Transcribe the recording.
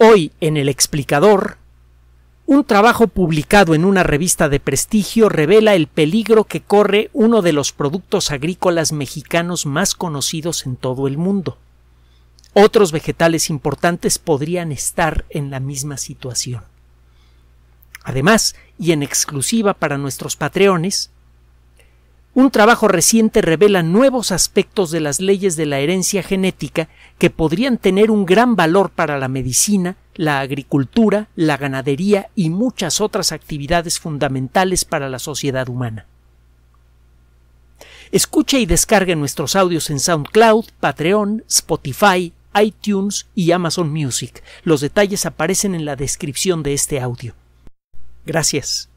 Hoy en El Explicador, un trabajo publicado en una revista de prestigio revela el peligro que corre uno de los productos agrícolas mexicanos más conocidos en todo el mundo. Otros vegetales importantes podrían estar en la misma situación. Además, y en exclusiva para nuestros patreones, un trabajo reciente revela nuevos aspectos de las leyes de la herencia genética que podrían tener un gran valor para la medicina, la agricultura, la ganadería y muchas otras actividades fundamentales para la sociedad humana. Escuche y descargue nuestros audios en SoundCloud, Patreon, Spotify, iTunes y Amazon Music. Los detalles aparecen en la descripción de este audio. Gracias.